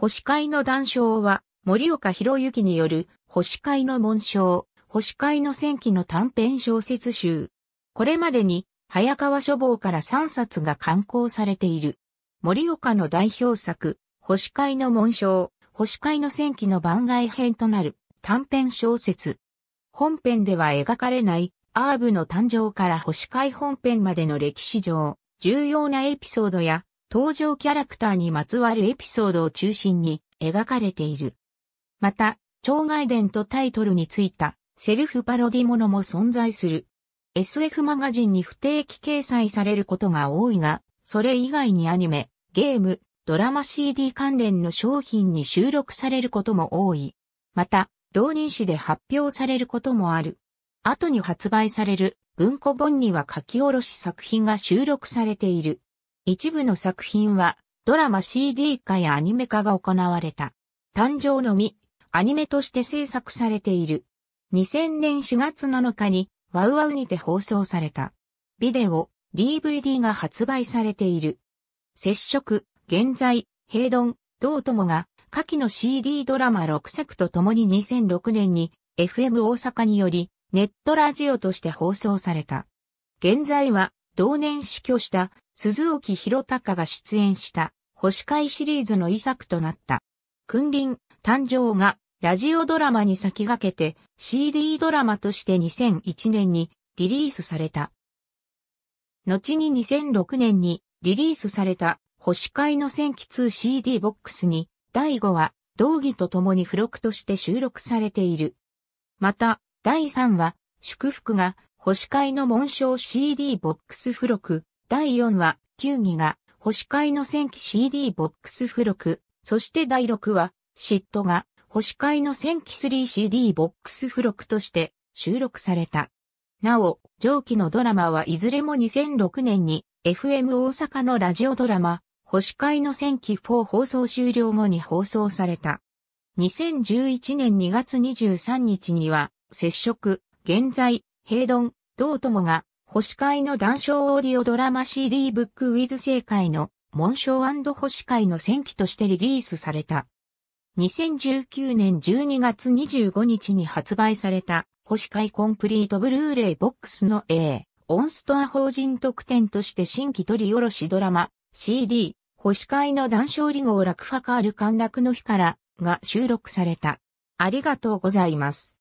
星会の断章は、森岡博之による、星会の紋章、星会の戦記の短編小説集。これまでに、早川書房から3冊が刊行されている。森岡の代表作、星会の紋章、星会の戦記の番外編となる短編小説。本編では描かれないアーブの誕生から星会本編までの歴史上、重要なエピソードや登場キャラクターにまつわるエピソードを中心に描かれている。また、超外伝とタイトルについたセルフパロディものも存在する。SF マガジンに不定期掲載されることが多いが、それ以外にアニメ、ゲーム、ドラマ CD 関連の商品に収録されることも多い。また、同人誌で発表されることもある。後に発売される文庫本には書き下ろし作品が収録されている。一部の作品はドラマ CD 化やアニメ化が行われた。誕生のみ、アニメとして制作されている。2000年4月7日にワウワウにて放送された。ビデオ、DVD が発売されている。接触、現在、平丼、道友が、下記の CD ドラマ6作とともに2006年に FM 大阪によりネットラジオとして放送された。現在は同年死去した鈴沖博隆が出演した星会シリーズの遺作となった。君臨、誕生がラジオドラマに先駆けて CD ドラマとして2001年にリリースされた。後に2006年にリリースされた星会の戦記 2CD ボックスに第5話、道義と共に付録として収録されている。また、第3話、祝福が星会の紋章 CD ボックス付録第4話、球技が、星会の戦記 CD ボックス付録、そして第6話、嫉妬が、星会の戦記 3CD ボックス付録として収録された。なお、上記のドラマはいずれも2006年に FM 大阪のラジオドラマ、星会の戦記4放送終了後に放送された。2011年2月23日には、接触、現在、平丼、と友が星会の談笑オーディオドラマ CD ブックウィズ正解の紋章星会の戦記としてリリースされた。2019年12月25日に発売された星会コンプリートブルーレイボックスの A、オンストア法人特典として新規取り下ろしドラマ CD、星会の談笑リゴ落ファカール陥落の日からが収録された。ありがとうございます。